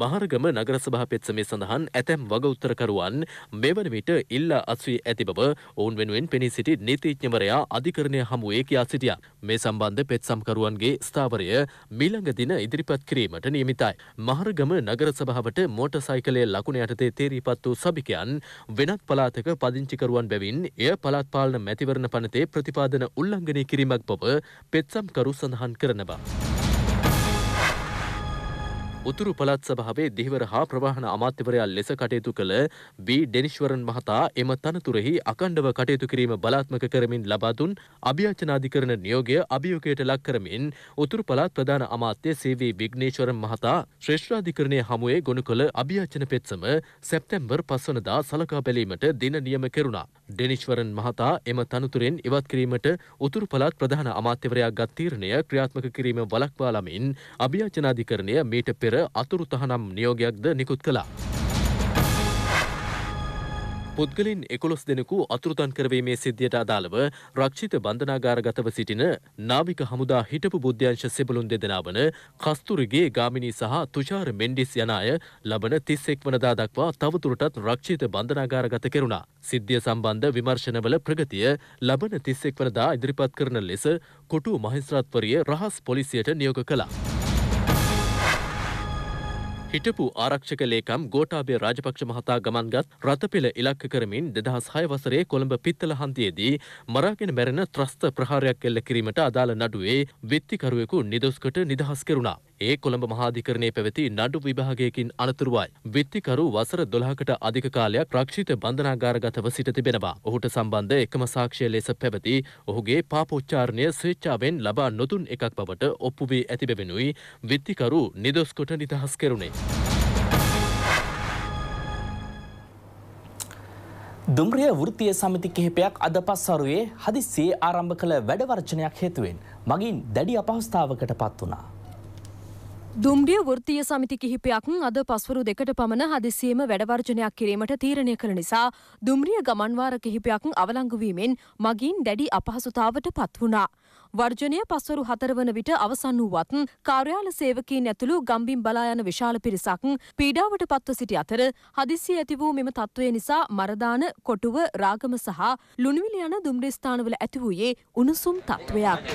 මහරගම නගරසභා පෙත්සමේ සඳහන් ඇතැම් වගඋත්තරකරුවන් මෙවන විට ඉල්ලා අත්වී ඇති බව ඔවුන් වෙනුවෙන් පෙනී සිටි නීතිඥවරයා අධිකරණය හමුවේ කියා සිටියා. මේ සම්බන්ධ පෙත්සම්කරුවන්ගේ ස්ථාවරය මිළඟ දින ඉදිරිපත් කිරීමට නියමිතයි. මහරගම නගරසභාවට මෝටර් සයිකලය ලකුණ යටතේ තේරීපත් වූ සභිකයන් වෙනත් පලාතක පදිංචිකරුවන් බැවින් එය පළාත් පාලන මැතිවරණ පනතේ ප්‍රතිපාදන උල්ලංඝනය කිරීමක් බව පෙත්සම්කරු සඳහන් කරනවා. උතුරු පළත් සභාවේ දිවිවර හා ප්‍රවාහන අමාත්‍යවරයා ලෙස කටයුතු කළ බී ඩෙනිශ්වරන් මහතා එම තනතුරෙහි අකණ්ඩව කටයුතු කිරීම බලාත්මක කරමින් ලබා දුන් අභියාචනාධිකරණ නියෝගය අභියෝගයට ලක් කරමින් උතුරු පළාත් ප්‍රධාන අමාත්‍ය සීවී විග්නේශ්වරන් මහතා ශ්‍රේෂ්ඨාධිකරණය හමුවේ ගොනු කළ අභියාචන පෙත්සම සැප්තැම්බර් පස්වනදා සලකා බැලීමට දින නියම කෙරුණා. ඩෙනිශ්වරන් මහතා එම තනතුරෙන් ඉවත් කිරීමට උතුරු පළාත් ප්‍රධාන අමාත්‍යවරයා ගත් තීරණය ක්‍රියාත්මක කිරීම වළක්වාලමින් අභියාචනාධිකරණය මීට පෙර පෙර අතුරු තහනම් නියෝගයක්ද නිකුත් කළා. පුද්ගලින් එකොළොස් දෙනෙකු අතුරුතන් කරවීමේ සිද්ධියට අදාළව රක්ෂිත බන්ධනාගාරගතව සිටින නාවික හමුදා හිටපු බුද්ධ්‍යංශ සෙබලුන් දෙදෙනා වන කස්තුරගේ ගාමිණී සහ තුෂාර මෙන්ඩිස් යන අය ලබන තිස්සෙක් වනදා දක්වා තවතුරටත් රක්ෂිත බන්ධනාගාරගත කෙරුණා. සිද්ධිය සම්බන්ධ විමර්ශනවල ප්‍රගතිය ලබන තිස්සෙක් වනදා ඉදිරිපත් කරන ලෙස කොටු මහිස්ත්‍රාත්වරිය රහස් පොලිසියට නියෝග කළා. හිටපු ආරක්ෂක ලේකම් ගෝටාබේ රාජපක්ෂ මහතා ගමන්ගත් රතපෙළ ඉලක්ක කරමින් දෙදහස් හය වසරේ කොළඹ පිත්තල හන්දියේදී මරාගෙන මැරෙන ත්‍රස්ත ප්‍රහාරයක් එල්ල කිරීමට අදාළ නඩුවේ විත්තිකරුවෙකු නිදොස්කට නිදහස් කෙරුණා. ඒ කොළඹ මහාධිකරණයේ පැවති නඩු විභාගයකින් අනතුරුවයි. විත්තිකරු වසර දොළහකට අධික කාලයක් රක්ෂිත බන්ධනාගාරගතව සිට තිබෙනවා. ඔහුට සම්බන්ධ එකම සාක්ෂය ලෙස පැවති ඔහුගේ පාපොච්චාරණය ස්වේච්ඡාවෙන් ලබා නොදුන් එකක් බවට ඔප්පු වී ඇති බැවිනුයි විත්තිකරු නිදොස්කොට නිදහස් කෙරුණේ. දුම්රිය වෘතිය සමිති කිහිපයක් අද පස්සරුවේ හදිස්සේ ආරම්භ කළ වැඩවර්ජනයක් හේතුවෙන් මගින් දැඩි අපහස්ථාවකට පත් වනා. දුම්ඩිය වෘත්තිය සමිති කිහිපයක් අද පස්වරු දෙකට පමණ හදිසියම වැඩවර්ජනයක් කිරීමට තීරණය කළ නිසා දුම්රිය ගමන්වාර කිහිපයක් අවලංගුවීමෙන් මගින් දැඩි අපහසුතාවට පත් වුණා. වර්ජනය පස්වරු හතරවන විට අවසන් වූවත් කාර්යාල සේවකීන් ඇතුළු ගම්බින් බලා යන විශාල පිරිසක් පීඩාවට පත්ව සිටි අතර හදිසිය ඇති වූ මෙම තත්ත්වය නිසා මරදාන කොටුව රාගම සහ ලුණුවිල යන දුම්රිය ස්ථානවල ඇති වූයේ උණුසුම් තත්ත්වයක්.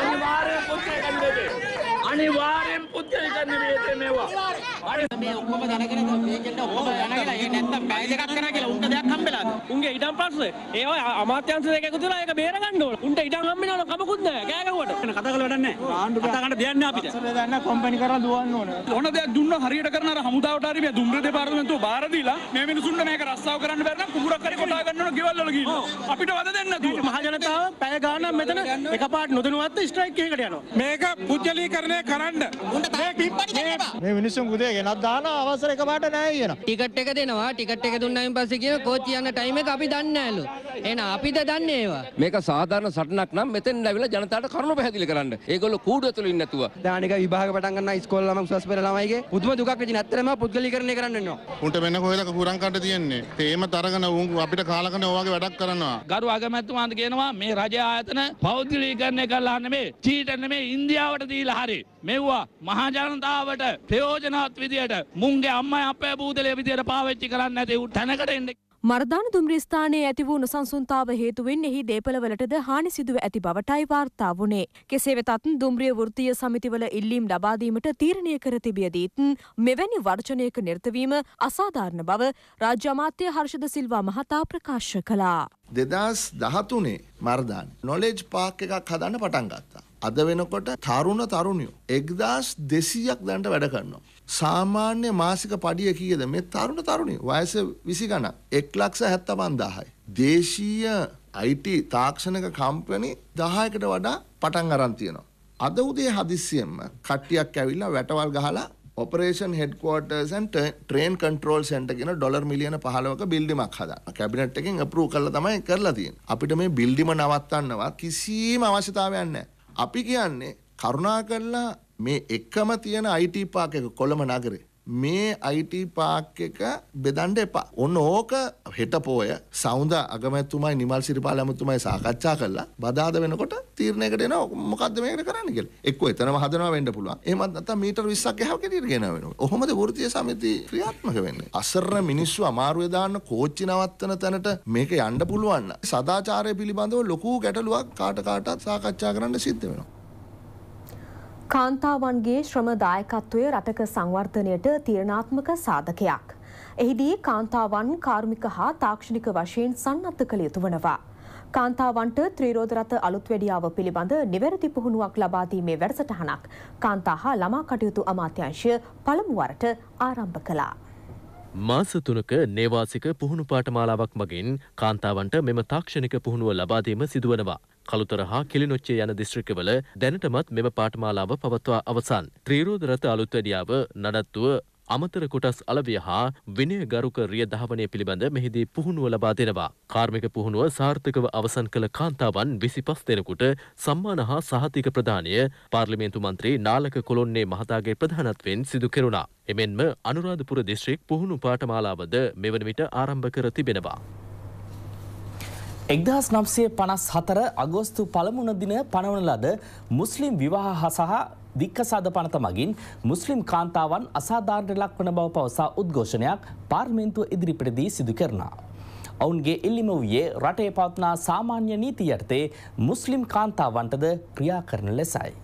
අනිවාර්ය අනිවාර්යෙන් පුද්ගලික නිවේදනය මේවා. මේ ඔක්කොම දැනගෙන මේකෙන්ද ඔක්කොම දැනගෙන ඒ නැත්තම් බෑජ් එකක් කරා කියලා උන්ට දෙයක් හම්බෙලාද? උන්ගේ ඉඩම් ප්‍රශ්නේ. ඒ ඔය අමාත්‍යාංශ දෙක එකතු වෙලා ඒක බේරගන්න ඕන. උන්ට ඉඩම් හම්බෙනවා නම් කමකුත් නැහැ. කෑ ගැහුවට. කතා කරලා වැඩක් නැහැ. ආණ්ඩු කතා කරන්න දෙයක් නැහැ අපිට. සරේ දන්න කම්පැනි කරලා දුවන්න ඕන. ඕන දෙයක් දුන්නා හරියට කරන අර හමුදාවට හරි මේ දුම්රිය දෙපාර්තමේන්තුව බාර දීලා මේ මිනිසුන්ට මේක රස්සාව කරන්න බැරි නම් කුඹුරක් හරි කොටා ගන්න ඕන ගෙවල් වල ගිහින්. අපිට වද දෙන්න නෑ. මහජන පැය ගානක් මෙතන එකපාරට නොදැනුවත්ව ස්ට්‍රයික් එකකට යනවා මේක පුජ්‍යලීකරණය කරන්න මේ මිනිස්සුන් උදේ ගෙනත් දාන අවසර එකපාරට නෑ කියන ටිකට් එක දෙනවා ටිකට් එක දුන්නායින් පස්සේ කියන කෝච්චි යන ටයිම් එක අපි දන්නේ නෑලු එහෙනම් අපිද දන්නේ ඒවා මේක සාධාරණ සටනක් නම් මෙතෙන් ලැබිලා ජනතාවට කරුණු පැහැදිලි කරන්න ඒගොල්ලෝ කූඩුව තුළ ඉන්නේ නැතුව දානික විභාග පටන් ගන්න ඉස්කෝල ළමයි උසස් පෙළ ළමයිගේ පුදුම දුකක් ඇති නැත්තරම පුද්ගලීකරණය කරන්න වෙනවා උන්ට වෙන කොහෙලක හුරංකඩ තියෙන්නේ තේම තරගන උන් අපිට කාලකන ඔයගේ වැඩක් කරනවා ගරු අගමැතුමාන්ට කියනවා මේ රජය ආයතන පෞද්ගලීකරණය කරලා නෙමේ චීට නෙමේ ඉන්දියාවට දීලා හරි මෙව්වා මහජනතාවට ප්‍රයෝජනවත් විදියට මුන්ගේ අම්මයි අපේ බූදලේ විදියට පාවිච්චි කරන්න නැති තැනකට එන්නේ මරදාන දුම්රිය ස්ථානයේ ඇති වූ නොසන්සුන්තාව හේතුවෙන් එහි දේපළවලටද හානි සිදුව ඇති බවටයි වාර්තා වුණේ. කෙසේ වෙතත් දුම්රිය වෘත්තීය සමිතිවල ඉල්ලීම් ලබා දීමට තීරණය කර තිබියදීත් මෙවැනි වර්ජනයක නිරතවීම අසාධාරණ බව රාජ්‍ය අමාත්‍ය හර්ෂද සිල්වා මහතා ප්‍රකාශ කළා. දෙදස් දහතුනේ මර්දාන නොලෙජ් පාක් එකක් හදන්න පටන් ගත්තා. අද වෙනකොට තරුණ තරුණියෝ එක්දස් දෙසීයක් දැන්ට වැඩ කරනවා. සාමාන්‍ය මාසික පඩිය කීයද මේ තරුණ තරුණි වයස 20 ගණන් 175000යි දේශීය IT තාක්ෂණික කම්පැනි 10කට වඩා පටන් අරන් තියෙනවා අද උදේ හදිස්සියෙන්ම කට්ටියක් ඇවිල්ලා වැටවල් ගහලා operation head quarters and train control centre කියන ඩොලර් මිලියන 15ක බිල්ඩිමක් හදා කැබිනට් එකෙන් අප්‍රූව් කරලා තමයි කරලා තියෙන්නේ අපිට මේ බිල්ඩිම නවත්තන්නවත් කිසිම අවශ්‍යතාවයක් නැහැ අපි කියන්නේ කරුණා කරලා මේ එකම තියෙන IT පාක් එක කොළඹ නගරේ මේ IT පාක් එක බෙදන්න එපා. ඔන්න ඕක හෙට පෝය සෞන්ද අගමැතුමයි නිමල් සිරිපාල ඇමතුමයි සාකච්ඡා කළා. බදාද වෙනකොට තීරණයකට එනවා මොකද්ද මේකට කරන්න කියලා. එක්කෝ එතනම හදනවා වෙන්න පුළුවන්. එහෙමත් නැත්නම් මීටර් 20ක් ගහව කෙටියට ගෙනව වෙනවා. ඔහොමද වෘත්තීය සමිති ක්‍රියාත්මක වෙන්නේ. අසරණ මිනිස්සු අමාරුවේ දාන්න කෝච්චි නවත්තන තැනට මේක යන්න පුළුවන්. සදාචාරය පිළිබඳව ලොකු ගැටලුවක් කාට කාටත් සාකච්ඡා කරන්න සිද්ධ වෙනවා. කාන්තාවන්ගේ ශ්‍රම දායකත්වය රටක සංවර්ධනයට තීරණාත්මක සාධකයක්. එහිදී කාන්තාවන් කාර්මික හා තාක්ෂණික වශයෙන් සන්නත්ත කළ යුතු වනවා. කාන්තාවන්ට ත්‍රීරෝධරත අලුත් වැඩියාව පිළිබඳ නිවැරදි පුහුණුවක් ලබාදීමේ වැඩසටහනක් කාන්තා හා ළමා කටයුතු අමාත්‍යංශය පළමුවරට ආරම්භ කලා. මාස තුනක නේවාසික පුහුණු පාඨමාලාවක් මගින් කාන්තාවන්ට මෙම තාක්ෂණික පුහුණුව ලබා දීම සිදුවනවා. කළුතර හා කිලිනොච්චේ යන දිස්ත්‍රික්කවල දැනටමත් මෙම පාඨමාලාව පවත්වා අවසන්. ත්‍රීරෝද රථ අලුත්වැඩියාව නඩත්තුව අමතර කොටස් අලවිය හා විනයගරුක රිය දහවනය පිළිබඳ මෙහිදී පුහුණුව ලබා දෙනවා. කාර්මික පුහුණුව සාර්ථකව අවසන් කළ කාන්තාවන් විසිපස් දෙනෙකුට සම්මාන හා සහතික ප්‍රදානය පාර්ලිමේන්තු මන්ත්‍රී නාලක කොළොන්නේ මහතාගේ ප්‍රධානත්වෙන් සිදු කෙරුණා. එමෙන්ම අනුරාධපුර දිස්ත්‍රික් පුහුණු පාඨමාලාවද මෙවන විට ආරම්භ කර තිබෙනවා. එක්දහස් නම්සය පනස් හතර අගෝස්තු පළමුණ දින පනවන ලද මුස්ලිම් විවාහ සහ වික්කසාද පනත මගින් මුස්ලිම් කාන්තාවන් අසාධාරණයට ලක්වන බව පවසා උද්ඝෝෂණයක් පාර්මේන්තුව ඉදිරිපිටදී සිදු කරනවා. ඔවුන්ගේ ඉල්ලිම වූයේ රටේ පවත්නා සාමාන්‍ය නීති යටතේ මුස්ලිම් කාන්තාවන්ටද ක්‍රියා කරන ලෙසයි.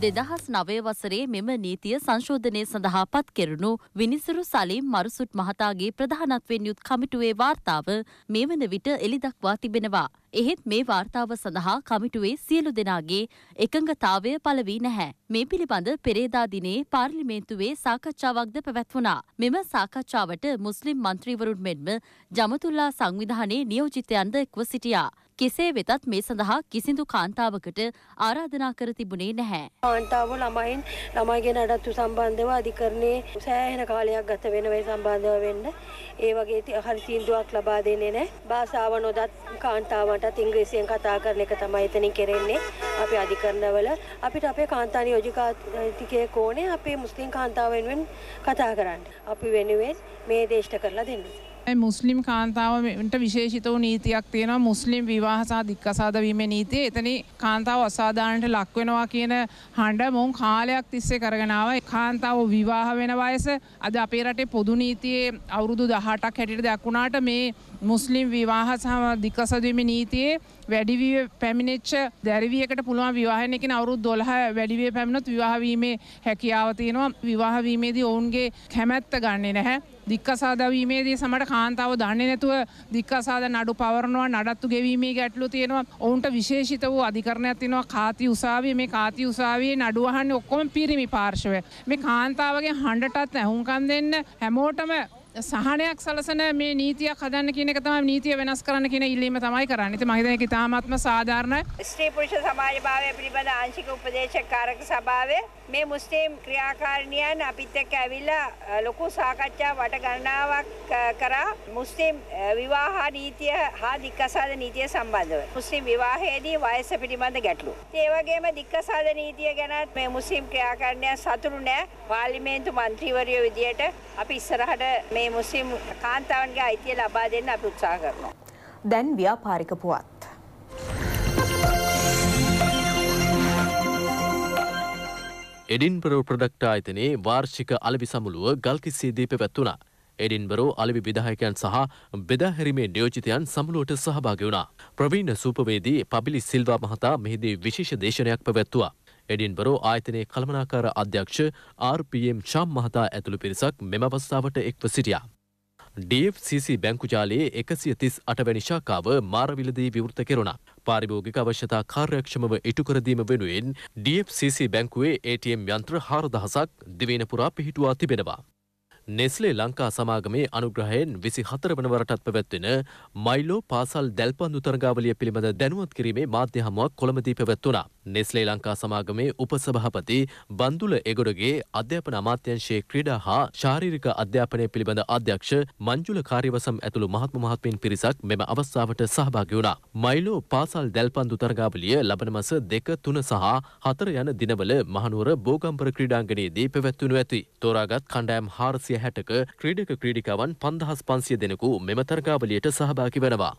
දෙදහස් නවය වසරේ මෙම නීතිය සංශෝධනය සඳහා පත් කෙරුණු විනිසුරු සලීම් මරුසුට් මහතාගේ ප්‍රධානත්වෙන් යුත් කමිටුවේ වාර්තාව මේ වන විට එළිදක්වා තිබෙනවා. එහෙත් මේ වාර්තාව සඳහා කමිටුවේ සියලු දෙනාගේ එකඟතාවය පළ වී නැහැ. මේ පිළිබඳ පෙරේදා දිනේ පාර්ලිමේන්තුවේ සාකච්ඡාවක්ද පැවැත්වුණා. මෙම සාකච්ඡාවට මුස්ලිම් මන්ත්‍රීවරුන් මෙන්ම ජමතුල්ලා සංවිධානයේ නියෝජිතයන්ද එක්ව සිටියා. කෙසේ වෙතත් මේ සඳහා කිසිදු කාන්තාවකට ආරාධනා කර තිබුණේ නැහැ. කාන්තාව ළමයින් ළමයිගේ නඩත්තු සම්බන්ධව අධිකරණයේ සෑහෙන කාලයක් ගත වෙනවයි සම්බන්ධව වෙන්න. ඒ වගේ හරි තීන්දුවක් ලබා දෙන්නේ නැහැ. භාෂාව නොදත් කාන්තාවන්ටත් ඉංග්‍රීසියෙන් කතා කරන එක තමයි එතනින් කෙරෙන්නේ. අපේ අධිකරණවල අපිට අපේ කාන්තා නියෝජිකාතිකයේ කෝණේ අපේ මුස්ලිම් කාන්තාව වෙනුවෙන් කතා කරන්න. අපි වෙනුවෙන් මේ දේශට කරලා දෙන්න. මුස්ලිම් කාන්තාවට විශේෂිත වූ නීතියක් තියෙන මුස්ලිම් විවාහසා දික්කසාදවීම නීතිය එතනි කාන්තාව අසාධානට ලක්වෙනවා කියන හඬ මොන් කාලයක් තිස්සේ කරගෙනාව කාන්තාව විවාහ වෙන වයස අද අපේ රටේ පොදු නීතියේ අවුරුදු දහටක් හැටිට දක්ුණාට මේ මුස්ලිම් විවාහ සහ දික්කසදීම නීතියේ වැඩිවිය පැමිණෙච්ච දැරිවියකට පුළුවන් විවාහයනකින් අවුරුදු 12 වැඩිවිය පැමිණොත් විවාහවීමේ හැකියාව තියෙනවා විවාහවීමේදී ඔවුන්ගේ කැමැත්ත ගන්නෙ නැහැ දික්කසාදවීමේදී සමට කාන්තාව දන්නේ නැතුව දික්කසාද නඩු පවරනවා නඩත්තු ගෙවීමේ ගැටලු තියෙනවා ඔවුන්ට විශේෂිත වූ අධිකරණයක් තියෙනවා කාති උසාවිය මේ කාති උසාවියේ නඩු අහන්නේ ඔක්කොම පිරිමි පාර්ශවය මේ කාන්තාවගේ හඬටත් ඇහුම්කන් දෙන්න හැමෝටම සහනයක් සලසන මේ නීතියක් හදන්න කියන එක තමයි නීතිය වෙනස් කරන්න කියන ඉල්ලීම තමයි කරන්නේ. ඉතින් මම හිතන්නේ ඒක ඉතාමත්ම සාධාරණයි. ස්ත්‍රී පුරුෂ සමාජ භාවය පිළිබඳ ආංශික උපදේශක කාරක සභාවේ මේ මුස්ලිම් ක්‍රියාකාරණියන් අපිත් එක්ක ඇවිල්ලා ලොකු සාකච්ඡා වට ගණනාවක් කරා මුස්ලිම් විවාහ නීතිය හා දික්කසාද නීතිය සම්බන්ධව. මුස්ලිම් විවාහයේදී වයස පිළිබඳ ගැටලු. ඒ වගේම දික්කසාද නීතිය ගැනත් මේ මුස්ලිම් ක්‍රියාකාරණියන් සතුටු නෑ. පාර්ලිමේන්තු මන්ත්‍රීවරිය විදියට අපි ඉස්සරහට මේ මුස්ලිම් කාන්තාවන්ගේ අයිතිය ලබා දෙන්න අපි උත්සාහ කරනවා. දැන් ව්‍යාපාරික පුවත් එඩින්බරෝ ප්‍රඩක්ට ආයතනයේ වාර්ෂික අලවි සමුළුව ගල්කිස්සේදී පැවැත්වුණා. එඩින්බරෝ අලවි විදායකයන් සහ බෙදාහැරීමේ නියෝජිතයන් සමුළුවට සහභාගි වුණා. ප්‍රවීණ සූපවේදී පබිලි සිල්වා මහතා මෙහිදී විශේෂ දේශනයක් පැවැත්වුවා. එඩින්බරෝ ආයතනයේ කළමනාකාර අධ්‍යක්ෂ RPM චම් මහතා ඇතුළු පිරිසක් මෙම අවස්ථාවට එක්ව සිටියා. ඩFCC බැංකු ජාලයේ එකසිය තිස් අටවැනි ශාකාව මාරවිලදී විවෘත කෙරුණා. පාරිභෝගික අවශ්‍යතා කාර්යක්ෂමව ඉටුකරදීම වෙනුවෙන් DFCC බැංකුවේ ATM යන්ත්‍ර හාරදහසක් දිවෙන පුරා පිහිටුවා තිබෙනවා. නෙස්ලේ ලංකා සමාගමේ අනුග්‍රහයෙන් විසි හතර වනවරටත් පැවැත්වෙන මයිලෝ පාසල් දැල්පන්දු තරගාවලිය පිළිබඳ දැනුවත් කිරීමේ මාධ්‍ය හමුවක් කොළඹදී පැවැත්වුණා. නෙස්ලේ ලංකා සමාගමේ උපසභාපති බන්දුල එගොඩගේ අධ්‍යාපන අමාත්‍යංශයේ ක්‍රීඩා හා ශාරීරික අධ්‍යාපනය පිළිබඳ අධ්‍යක්ෂ මංජුල කාරිවසම් ඇතුළු මහත්ම මහත්මින් පිරිසක් මෙම අවස්ථාවට සහභාගි වුණා. මයිලෝ පාසල් දැල්පන්දු තරගාවලිය ලබන මස දෙක තුන සහ හතර යන දිනවල මහනුවර බෝගම්පර ක්‍රීඩාංගණයේදී පැවැත්වනු ඇති. තෝරාගත් කණ්ඩායම් හාරසිය හැටක ක්‍රීඩක ක්‍රීඩිකාවන් පන්දහස් පන්සිය දෙනෙකු මෙම තරගාවලියට සහභාකි වෙනවා.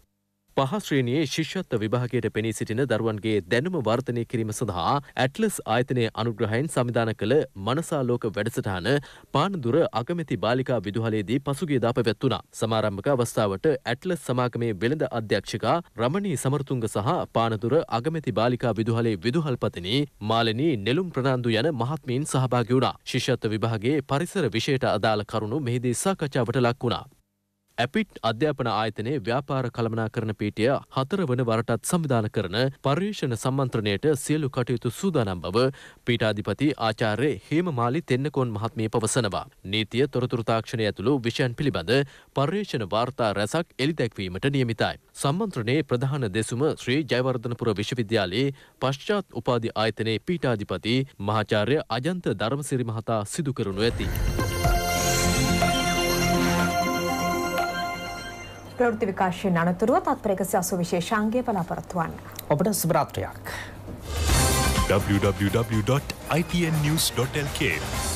පහශ්‍රීණයේ ශිෂ්‍යත්ව විභාගයට පෙනී සිටින දරුවන්ගේ දැනුම වර්ධනය කිරීම සඳහා ඇට්ලස් ආයතනය අනුග්‍රහයෙන් සමිධාන කළ මනසාලෝක වැඩසටහන පානදුර අගමැති බාලිකා විදුහලේදී පසුගියදා පැවැත්වුණා. සමාරම්භක අවස්ථාවට ඇට්ලස් සමාගමේ වෙළඳ අධ්‍යක්ෂකා රමණී සමරතුංග සහ පානදුර අගමැති බාලිකා විදුහලේ විදුහල්පතිනි මාලනී නෙළුම් ප්‍රනාන්දු යන මහත්මීන් සහභාගි වුණා. ශිෂ්‍යත්ව විභාගයේ පරිසර විෂයට අදාළ කරුණු මෙහිදී සාකච්ඡාවට ලක් වුණා. ඇපිට් අධ්‍යාපන ආයතනයේ ව්‍යාපාර කළමනාකරන පීටිය හතරවන වරටත් සංවිධාන කරන පර්යේෂණ සම්මන්ත්‍රණයට සියලු කටයුතු සූදානම් බව පීඨාධිපති ආචාර්ය හේමමාලි තෙන්නකෝන් මහත්මිය පවසනවා. නීතිය තොරතුරු තාක්ෂණය ඇතුළු විෂයන් පිළිබඳ පර්යේෂණ වාර්තා රැසක් එළිදැක්වීමට නියමිතයි. සම්මන්ත්‍රණයේ ප්‍රධාන දෙසුම ශ්‍රී ජයවර්ධනපුර විශ්වවිද්‍යාලයේ පශ්චාත් උපාධි ආයතනයේ පීඨාධිපති මහාචාර්ය අජන්ත ධර්මසිරි මහතා සිදු කරනු ඇති. ප්‍රවෘත්ති විකාශයෙන් අනතුරුව තත්පර 180 විශේෂාංගය බලාපොරොත්තු වන්න. ඔබට සුබ රාත්‍රියක්. www.ipnnews.lk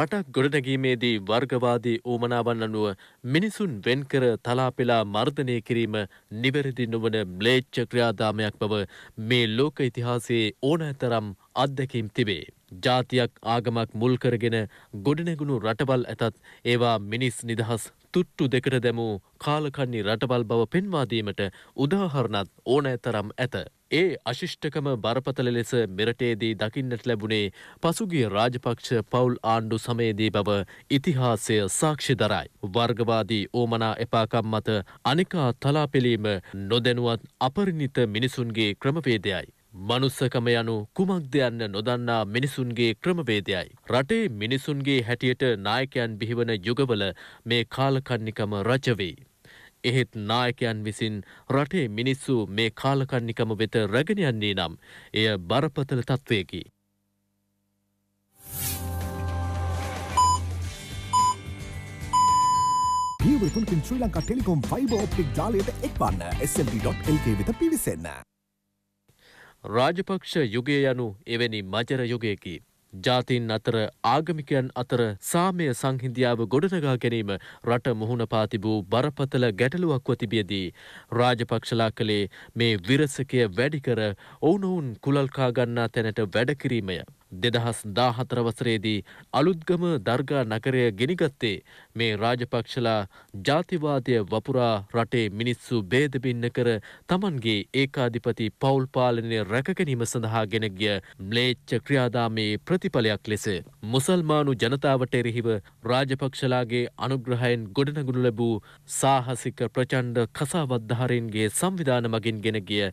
රටක් ගොඩනැගීමේදී වර්ගවාදී ඌමනාවන් අනුව මිනිසුන් වෙන්කර තලාපෙලා මර්ධනය කිරීම නිවැරදි නොවන ම්ලේච්ච ක්‍රියාදාමයක් බව මේ ලෝක ඉතිහාසයේ ඕනෑතරම් අත්දැකීම් තිබේ. ජාතියක් ආගමක් මුල්කරගෙන ගොඩනැගුණු රටවල් ඇතත් ඒවා මිනිස් නිදහස් තුට්ටු දෙකට දැමූ කාලකන්නේ රටවල් බව පෙන්වාදීමට උදාහරණත් ඕනෑ තරම් ඇත. ඒ අශිෂ්ටකම බරපතල ලෙස මෙරටේදී දකින්නට ලැබුණේ පසුගිය රාජපක්ෂ පවුල් ආණ්ඩු සමයේදී බව ඉතිහාසය සාක්ෂි දරයි. වර්ගවාදී ඕමනා එපාකම් මත අනිකා තලාපෙලීම නොදැනුවත් අපරිණිත මිනිසුන්ගේ ක්‍රමවේදයයි. මනුස්සකම යනු කුමක්ද යන්න නොදන්නා මිනිසුන්ගේ ක්‍රමවේදයයි. රටේ මිනිසුන්ගේ හැටියට නායකයන් බිහිවන යුගවල මේ කාලකන්නිකම රජවෙයි. එහෙත් නායකයන් විසින් රටේ මිනිස්සු මේ කාලකන්නිකම වෙත රැගෙනයන්නේ නම් එය බරපතල තත්ත්වයකි. පියවතුන්කින් Sri Lanka telecom fibre optic ජාලයට එක්වන්න slt.lk වෙත පිවිසෙන්න. රාජපක්ෂ යුගය යනු එවැනි මජර යුගයකි. ජාතින් අතර ආගමිකයන් අතර සාමය සංහින්දියාව ගොඩනගා ගැනීම රට මුහුණ පා තිබූ බරපතල ගැටලුවක්ව තිබියදී රාජපක්ෂලා කළේ මේ විරසකය වැඩි කර ඔවුනොවුන් කුලල්කා ගන්නා තැනට වැඩකිරීමය. දෙදහස් දාහතර වසරේදී අලුත්ගම දර්ගා නගරය ගෙනගත්තේ මේ රාජපක්ෂලා ජාතිවාදය වපුරා රටේ මිනිස්සු බේදබින්න කර තමන්ගේ ඒකාධිපති පවුල් පාලනය රැකගැනීම සඳහා ගෙනගිය ම්ලේච්ච ක්‍රියාදාමයේ ප්‍රතිඵලයක් ලෙස මුසල්මානු ජනතාවට එරෙහිව රාජපක්ෂලාගේ අනුග්‍රහයෙන් ගොඩනගුණු ලැබූ සාහසික ප්‍රචණ්ඩ කසාවද්ධාරයන්ගේ සංවිධාන මගින් ගෙනගිය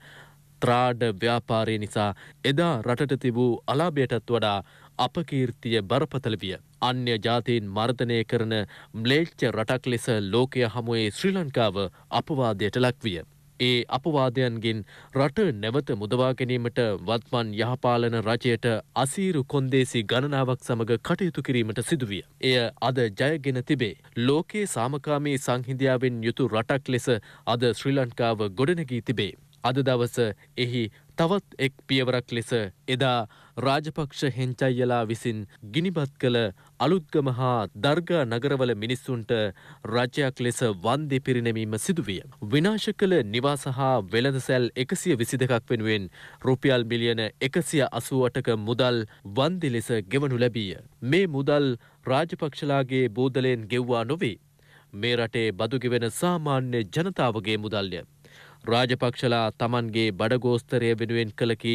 ත්‍රාඩ ව්‍යාපාරය නිසා එදා රටට තිබූ අලාභයටත් වඩා අපකීර්තිය බරපතල විය. අන්‍ය ජාතීන් මර්ධනය කරන ම්ලේච්ච රටක් ලෙස ලෝකය හමුවේ ශ්‍රී ලංකාව අපවාදයට ලක්විය. ඒ අපවාදයන්ගෙන් රට නැවත මුදවා ගැනීමට වත්මන් යහපාලන රජයට අසීරු කොන්දේසි ගණනාවක් සමග කටයුතු කිරීමට සිදුවිය. එය අද ජයගෙන තිබේ. ලෝකයේ සාමකාමී සංහිඳියාවෙන් යුතු රටක් ලෙස අද ශ්‍රී ලංකාව ගොඩනැගී තිබේ. අද දවස එහි තවත් එක් පියවරක් ලෙස එදා රාජපක්ෂ හෙන්චයියලා විසින් ගිනිබත් කළ අලුත්ගම හා දර්ගා නගරවල මිනිස්සුන්ට රජයක් ලෙස වන්දි පිරිනැමීම සිදුවිය. විනාශ කළ නිවාස හා වෙළඳසැල් එකසිය විසි දෙකක් වෙනුවෙන් රුපියල් මිලියන එකසිය අසුවටක මුදල් වන්දි ලෙස ගෙවනු ලැබීය. මේ මුදල් රාජපක්ෂලාගේ බෝධලයෙන් ගෙව්වා නොවේ. මේ රටේ බදුගෙවෙන සාමාන්‍ය ජනතාවගේ මුදල්ය. රාජපක්ෂලා තමන්ගේ බඩගෝස්තරය වෙනුවෙන් කළකි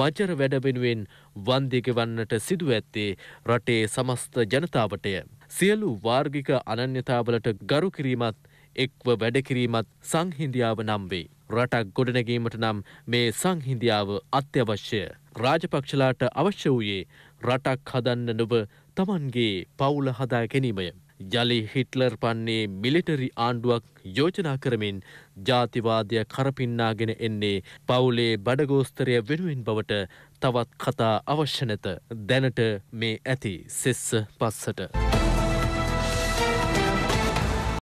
මජර වැඩ වෙනුවෙන් වන්දිගෙවන්නට සිදුව ඇත්තේ රටේ සමස්ත ජනතාවටය. සියලු වාර්ගික අනන්‍යතාවලට ගරු කිරීමත් එක්ව වැඩකිරීමත් සංහින්දියාව නම් වේ. රටක් ගොඩනැගීමට නම් මේ සංහින්දියාව අත්‍යවශ්‍ය. රාජපක්ෂලාට අවශ්‍ය වූයේ රටක් හදන්න නොව තමන්ගේ පවුල හදා ගැනීමය. ජලි හිට්ලර් පන්නේ මිලිටරි ආණ්ඩුවක් යෝජනා කරමින් ජාතිවාදය කරපින්නාගෙන එන්නේ පවුලේ බඩගෝස්තරය වෙනුවෙන් බවට තවත් කතා අවශ්‍ය නැත දැනට මේ ඇති සෙස්ස පස්සට.